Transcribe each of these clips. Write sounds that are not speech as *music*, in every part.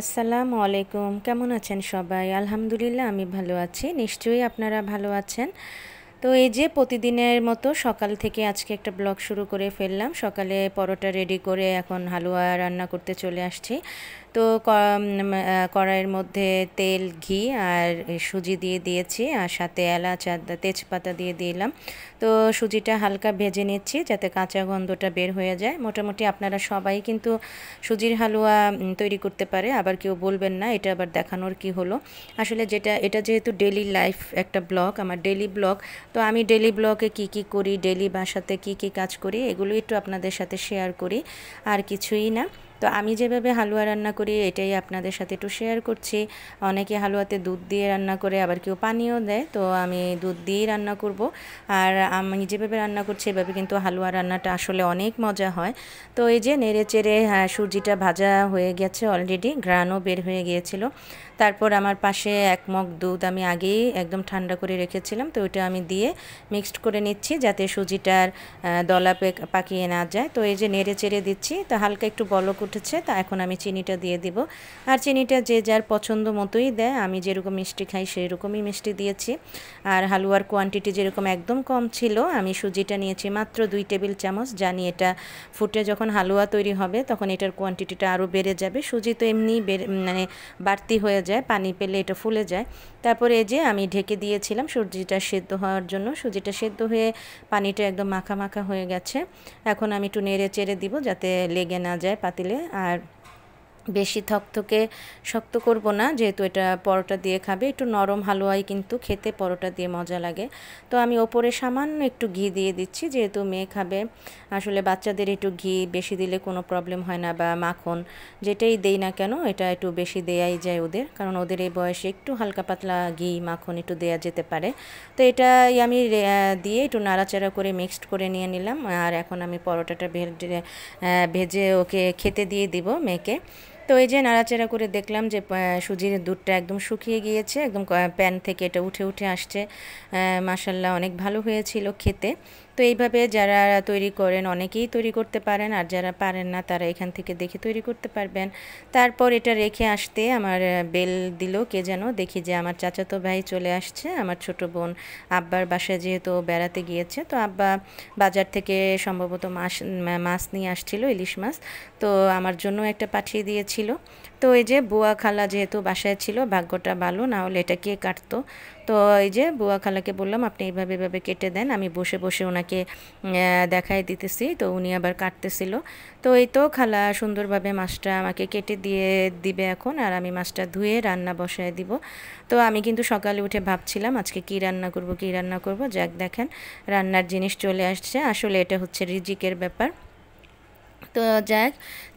আসসালামু আলাইকুম কেমন আছেন সবাই আলহামদুলিল্লাহ আমি ভালো আছি নিশ্চয়ই আপনারা ভালো আছেন তো এই যে প্রতিদিনের মতো সকাল থেকে আজকে একটা ব্লগ শুরু করে ফেললাম সকালে পরোটা রেডি করে এখন হালুয়া রান্না করতে চলে আসছি তো কড়াইয়ের মধ্যে তেল ঘি আর সুজি দিয়ে দিয়েছি আর সাথে এলাচ আর তেজপাতা দিয়ে দিলাম তো সুজিটা হালকা ভেজে নিচ্ছি যাতে কাঁচা গন্ধটা বের হয়ে যায় মোটামুটি আপনারা সবাই কিন্তু সুজির হালুয়া তৈরি করতে পারে আবার কেউ বলবেন না এটা আবার দেখানোর কি হলো আসলে যেটা এটা যেহেতু ডেলি লাইফ একটা ব্লগ আমার ডেলি ব্লগ তো আমি ডেলি ব্লগে কি কি করি ডেলি বাসাতে কি কি কাজ করি এগুলো একটু আপনাদের সাথে শেয়ার করি আর কিছুই না তো আমি যেভাবে হালুয়া রান্না করি এটাই আপনাদের সাথে একটু শেয়ার করছি অনেকে হালুয়াতে দুধ দিয়ে রান্না করে আবার কেউ পানীয় দেয় তো আমি দুধ দিয়েই রান্না করব আর আমি যেভাবে রান্না করছি এভাবে কিন্তু হালুয়া রান্নাটা আসলে অনেক মজা হয় তো এই যে নেড়ে চেড়ে হ্যাঁ, সুজিটা ভাজা হয়ে গেছে অলরেডি গ্রানও বের হয়ে গিয়েছিল তারপর আমার পাশে এক মগ দুধ আমি আগেই একদম ঠান্ডা করে রেখেছিলাম তো ওইটা আমি দিয়ে মিক্সড করে নিচ্ছি যাতে সুজিটার দলা পাকিয়ে না যায় তো এই যে নেড়ে চেড়ে দিচ্ছি তো হালকা একটু বলো উঠেছে তা এখন আমি চিনিটা দিয়ে দিব আর চিনিটা যে যার পছন্দ মতোই দেয় আমি যেরকম মিষ্টি খাই সেরকমই মিষ্টি দিয়েছি আর হালুয়ার কোয়ান্টিটি যেরকম একদম কম ছিল আমি সুজিটা নিয়েছি মাত্র দুই টেবিল চামচ জানি এটা ফুটে যখন হালুয়া তৈরি হবে তখন এটার কোয়ান্টিটিটা আরও বেড়ে যাবে সুজি তো এমনিই মানে বাড়তি হয়ে যায় পানি পেলে এটা ফুলে যায় তারপরে এই যে আমি ঢেকে দিয়েছিলাম সুজিটা সেদ্ধ হওয়ার জন্য সুজিটা সেদ্ধ হয়ে পানিটা একদম মাখা মাখা হয়ে গেছে এখন আমি একটু নেড়ে চেড়ে দিব যাতে লেগে না যায় পাতিলে আর বেশি থকথকে শক্ত করব না যেহেতু এটা পরোটা দিয়ে খাবে একটু নরম হালুয়াই কিন্তু খেতে পরোটা দিয়ে মজা লাগে তো আমি ওপরে সামান্য একটু ঘি দিয়ে দিচ্ছি যেহেতু মেয়ে খাবে আসলে বাচ্চাদের একটু ঘি বেশি দিলে কোনো প্রবলেম হয় না বা মাখন যেটাই দেই না কেন এটা একটু বেশি দেয়াই যায় ওদের কারণ ওদের এই বয়সে একটু হালকা পাতলা ঘি মাখন একটু দেয়া যেতে পারে তো এটাই আমি দিয়ে একটু নাড়াচাড়া করে মিক্সড করে নিয়ে নিলাম আর এখন আমি পরোটাটা ভেজে ওকে খেতে দিয়ে দিব মেয়েকে তো এই যে নাড়াচাড়া করে দেখলাম যে সুজির দুধটা একদম শুকিয়ে গিয়েছে একদম প্যান থেকে এটা উঠে উঠে আসছে মাসাল্লাহ অনেক ভালো হয়েছিল খেতে তো এইভাবে যারা তৈরি করেন অনেকেই তৈরি করতে পারেন আর যারা পারেন না তারা এখান থেকে দেখে তৈরি করতে পারবেন তারপর এটা রেখে আসতে আমার বেল দিল কে যেন দেখি যে আমার চাচাতো ভাই চলে আসছে আমার ছোট বোন আব্বার বাসায় যেহেতু বেড়াতে গিয়েছে তো আব্বা বাজার থেকে সম্ভবত মাছ মাছ নিয়ে আসছিল ইলিশ মাছ তো আমার জন্য একটা পাঠিয়ে দিয়েছিল তো এই যে বুয়া খালা যেহেতু বাসায় ছিল ভাগ্যটা ভালো না হলে এটা কে কাটতো তো এই যে বুয়া খালাকে বললাম আপনি এইভাবে এভাবে কেটে দেন আমি বসে বসে ওনাকে দেখাই দিতেছি তো উনি আবার কাটতেছিল তো এই তো খালা সুন্দরভাবে মাছটা আমাকে কেটে দিয়ে দিবে এখন আর আমি মাছটা ধুয়ে রান্না বসায় দিব তো আমি কিন্তু সকালে উঠে ভাবছিলাম আজকে কি রান্না করব কি রান্না করব যাক দেখেন রান্নার জিনিস চলে আসছে আসলে এটা হচ্ছে রিজিকের ব্যাপার তো যাক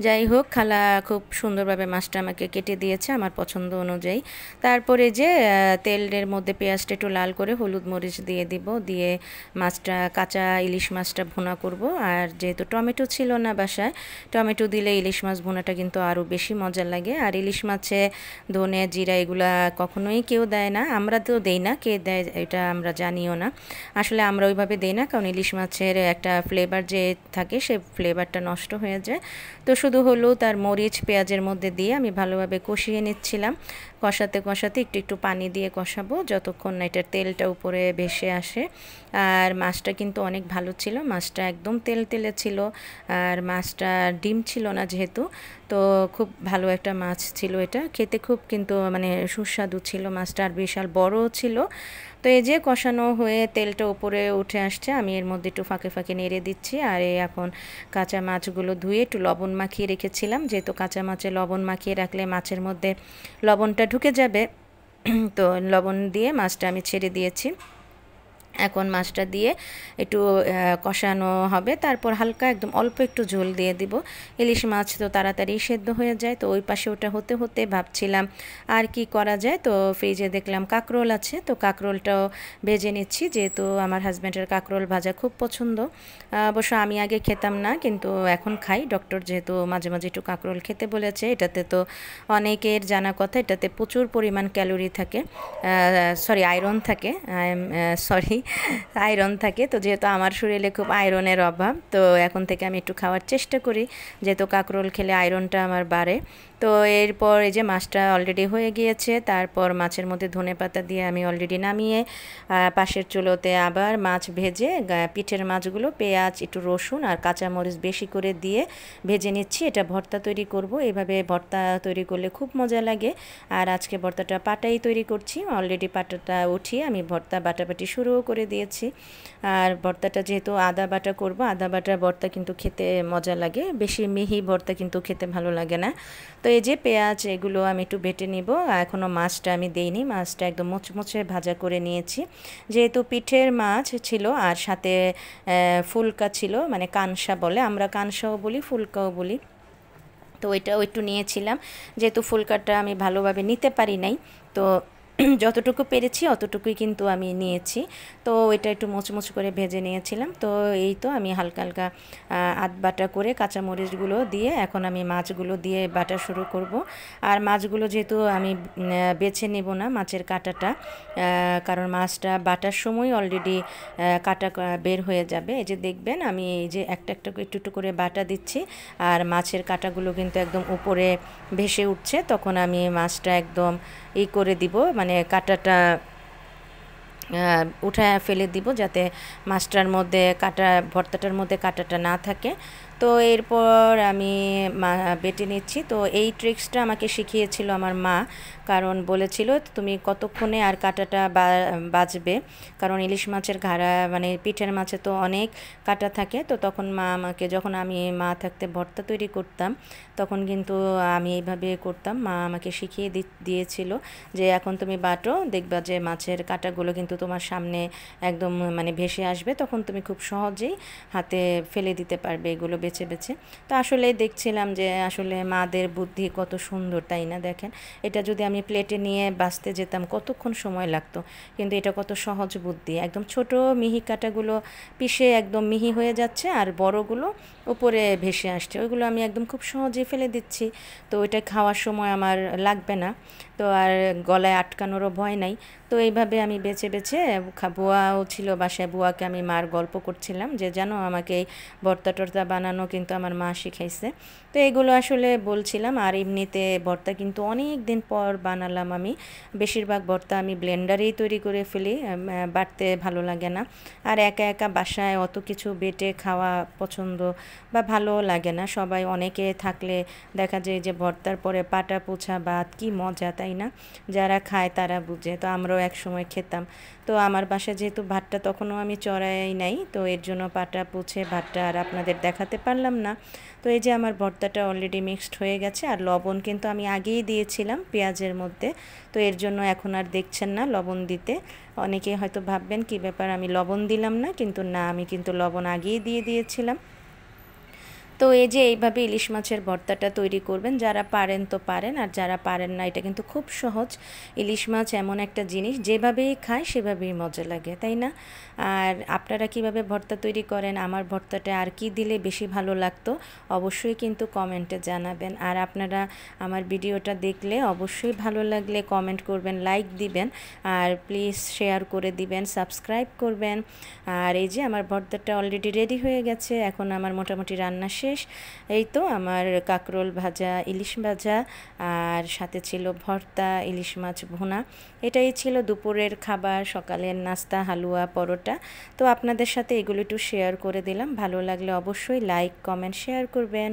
যাই হোক খালা খুব সুন্দরভাবে মাছটা আমাকে কেটে দিয়েছে আমার পছন্দ অনুযায়ী তারপরে যে তেলের মধ্যে পেঁয়াজটা একটু লাল করে হলুদ মরিচ দিয়ে দিব দিয়ে মাছটা কাঁচা ইলিশ মাছটা ভুনা করব আর যেহেতু টমেটো ছিল না বাসায় টমেটো দিলে ইলিশ মাছ ভুনাটা কিন্তু আরও বেশি মজা লাগে আর ইলিশ মাছে ধনে জিরা এগুলা কখনোই কেউ দেয় না আমরা তো দেই না কে দেয় এটা আমরা জানিও না আসলে আমরা ওইভাবে দেই না কারণ ইলিশ মাছের একটা ফ্লেভার যে থাকে সে ফ্লেভারটা নষ্ট হয়ে হয়ে যায় তো শুধু হলুদ আর মরিচ পেঁয়াজের মধ্যে দিয়ে আমি ভালোভাবে কষিয়ে নিচ্ছিলাম কষাতে কষাতে একটু একটু পানি দিয়ে কষাবো যতক্ষণ না এটার তেলটা উপরে ভেসে আসে আর মাছটা কিন্তু অনেক ভালো ছিল মাছটা একদম তেল তেলে ছিল আর মাছটা ডিম ছিল না যেহেতু তো খুব ভালো একটা মাছ ছিল এটা খেতে খুব কিন্তু মানে সুস্বাদু ছিল মাছটা আর বিশাল বড়ও ছিল তো এই যে কষানো হয়ে তেলটা উপরে উঠে আসছে আমি এর মধ্যে একটু ফাঁকে ফাঁকে নেড়ে দিচ্ছি আর এই এখন কাঁচা মাছগুলো ধুয়ে একটু লবণ মাখিয়ে রেখেছিলাম যেহেতু কাঁচা মাছে লবণ মাখিয়ে রাখলে মাছের মধ্যে লবণটা ঢুকে যাবে *clears throat* তো লবণ দিয়ে মাছটা আমি ছেড়ে দিয়েছি এখন মাছটা দিয়ে একটু কষানো হবে তারপর হালকা একদম অল্প একটু ঝোল দিয়ে দিব ইলিশ মাছ তো তাড়াতাড়ি সেদ্ধ হয়ে যায় তো ওই পাশে ওটা হতে হতে ভাবছিলাম আর কি করা যায় তো ফ্রিজে দেখলাম কাকরোল আছে তো কাকরোলটাও ভেজে নিচ্ছি যেহেতু আমার হাজব্যান্ডের কাকরোল ভাজা খুব পছন্দ অবশ্য আমি আগে খেতাম না কিন্তু এখন খাই ডক্টর যেহেতু মাঝে মাঝে একটু কাকরোল খেতে বলেছে এটাতে তো অনেকের জানা কথা এটাতে প্রচুর পরিমাণ ক্যালোরি থাকে সরি আয়রন থাকে আই এম সরি আয়রন থাকে তো যেহেতু আমার শরীরে খুব আয়রনের অভাব তো এখন থেকে আমি একটু খাওয়ার চেষ্টা করি যেহেতু কাঁকরোল খেলে আয়রনটা আমার বাড়ে তো এরপর এই যে মাছটা অলরেডি হয়ে গিয়েছে তারপর মাছের মধ্যে ধনে পাতা দিয়ে আমি অলরেডি নামিয়ে পাশের চুলোতে আবার মাছ ভেজে পিঠের মাছগুলো পেঁয়াজ একটু রসুন আর কাঁচামরিচ বেশি করে দিয়ে ভেজে নিচ্ছি এটা ভর্তা তৈরি করব এভাবে ভর্তা তৈরি করলে খুব মজা লাগে আর আজকে ভর্তাটা পাটাই তৈরি করছি অলরেডি পাটাটা উঠিয়ে আমি ভর্তা বাটাবাটি শুরুও করে দিয়েছি আর ভর্তাটা যেহেতু আদা বাটা করব আদা বাটা ভর্তা কিন্তু খেতে মজা লাগে বেশি মিহি ভর্তা কিন্তু খেতে ভালো লাগে না তো এই যে পেঁয়াজ এগুলো আমি একটু বেটে নিব এখনও মাছটা আমি দেইনি মাছটা একদম মুচমুচে ভাজা করে নিয়েছি যেহেতু পিঠের মাছ ছিল আর সাথে ফুলকা ছিল মানে কানসা বলে আমরা কানসাও বলি ফুলকাও বলি তো ওইটাও একটু নিয়েছিলাম যেহেতু ফুলকাটা আমি ভালোভাবে নিতে পারি নাই তো *clears throat* যতটুকু পেরেছি অতটুকুই কিন্তু আমি নিয়েছি তো এটা একটু মোচমোচ করে ভেজে নিয়েছিলাম তো এই তো আমি হালকা হালকা আধ বাটা করে কাঁচামরিচগুলো দিয়ে এখন আমি মাছগুলো দিয়ে বাটা শুরু করব আর মাছগুলো যেহেতু আমি বেছে নেব না মাছের কাটাটা কারণ মাছটা বাটার সময় অলরেডি কাটা বের হয়ে যাবে এই যে দেখবেন আমি এই যে একটা একটা একটু একটু করে বাটা দিচ্ছি আর মাছের কাটাগুলো কিন্তু একদম উপরে ভেসে উঠছে তখন আমি মাছটা একদম ই করে দিব মানে মানে কাটাটা উঠায় ফেলে দিব যাতে মাছটার মধ্যে কাটা ভর্তাটার মধ্যে কাটাটা না থাকে তো এরপর আমি মা বেটে নিচ্ছি তো এই ট্রিক্সটা আমাকে শিখিয়েছিল আমার মা কারণ বলেছিল তুমি কতক্ষণে আর কাটাটা বাজবে কারণ ইলিশ মাছের ঘাড়া মানে পিঠের মাছে তো অনেক কাটা থাকে তো তখন মা আমাকে যখন আমি মা থাকতে ভর্তা তৈরি করতাম তখন কিন্তু আমি এইভাবে করতাম মা আমাকে শিখিয়ে দিয়েছিল যে এখন তুমি বাটো দেখবা যে মাছের কাটাগুলো কিন্তু তোমার সামনে একদম মানে ভেসে আসবে তখন তুমি খুব সহজেই হাতে ফেলে দিতে পারবে এগুলো বেছে বেছে তো আসলে দেখছিলাম যে আসলে মাদের বুদ্ধি কত সুন্দর তাই না দেখেন এটা যদি আমি প্লেটে নিয়ে বাঁচতে যেতাম কতক্ষণ সময় লাগতো কিন্তু এটা কত সহজ বুদ্ধি একদম ছোট মিহি কাটাগুলো পিষে একদম মিহি হয়ে যাচ্ছে আর বড়গুলো উপরে ভেসে আসছে ওইগুলো আমি একদম খুব সহজে ফেলে দিচ্ছি তো ওইটা খাওয়ার সময় আমার লাগবে না তো আর গলায় আটকানোরও ভয় নাই তো এইভাবে আমি বেছে বেছে বুয়াও ছিল বাসায় বুয়াকে আমি মার গল্প করছিলাম যে জানো আমাকে এই ভর্তা টর্তা বানানো কিন্তু আমার মা শিখাইছে তো এগুলো আসলে বলছিলাম আর এমনিতে ভর্তা কিন্তু অনেক দিন পর বানালাম আমি বেশিরভাগ ভর্তা আমি ব্লেন্ডারেই তৈরি করে ফেলি বাটতে ভালো লাগে না আর একা একা বাসায় অত কিছু বেটে খাওয়া পছন্দ বা ভালো লাগে না সবাই অনেকে থাকলে দেখা যায় যে ভর্তার পরে পাটা পোছা ভাত কি মজা তাই না যারা খায় তারা বুঝে তো আমরাও এক সময় খেতাম তো আমার বাসা যেহেতু ভাতটা তখনও আমি চড়াই নাই তো এর জন্য পাটা পুছে ভাতটা আর আপনাদের দেখাতে পারলাম না তো এই যে আমার ভর্তাটা অলরেডি মিক্সড হয়ে গেছে আর লবণ কিন্তু আমি আগেই দিয়েছিলাম পেঁয়াজের মধ্যে তো এর জন্য এখন আর দেখছেন না লবণ দিতে অনেকে হয়তো ভাববেন কি ব্যাপার আমি লবণ দিলাম না কিন্তু না আমি কিন্তু লবণ আগেই দিয়ে দিয়েছিলাম তো এই যে এইভাবে ইলিশ মাছের ভর্তাটা তৈরি করবেন যারা পারেন তো পারেন আর যারা পারেন না এটা কিন্তু খুব সহজ ইলিশ মাছ এমন একটা জিনিস যেভাবেই খায় সেভাবেই মজা লাগে তাই না আর আপনারা কিভাবে ভর্তা তৈরি করেন আমার ভর্তাটা আর কি দিলে বেশি ভালো লাগতো অবশ্যই কিন্তু কমেন্টে জানাবেন আর আপনারা আমার ভিডিওটা দেখলে অবশ্যই ভালো লাগলে কমেন্ট করবেন লাইক দিবেন আর প্লিজ শেয়ার করে দিবেন সাবস্ক্রাইব করবেন আর এই যে আমার ভর্তাটা অলরেডি রেডি হয়ে গেছে এখন আমার মোটামুটি রান্না শেষ শেষ এই তো আমার কাকরোল ভাজা ইলিশ ভাজা আর সাথে ছিল ভর্তা ইলিশ মাছ ভোনা এটাই ছিল দুপুরের খাবার সকালের নাস্তা হালুয়া পরোটা তো আপনাদের সাথে এগুলো একটু শেয়ার করে দিলাম ভালো লাগলে অবশ্যই লাইক কমেন্ট শেয়ার করবেন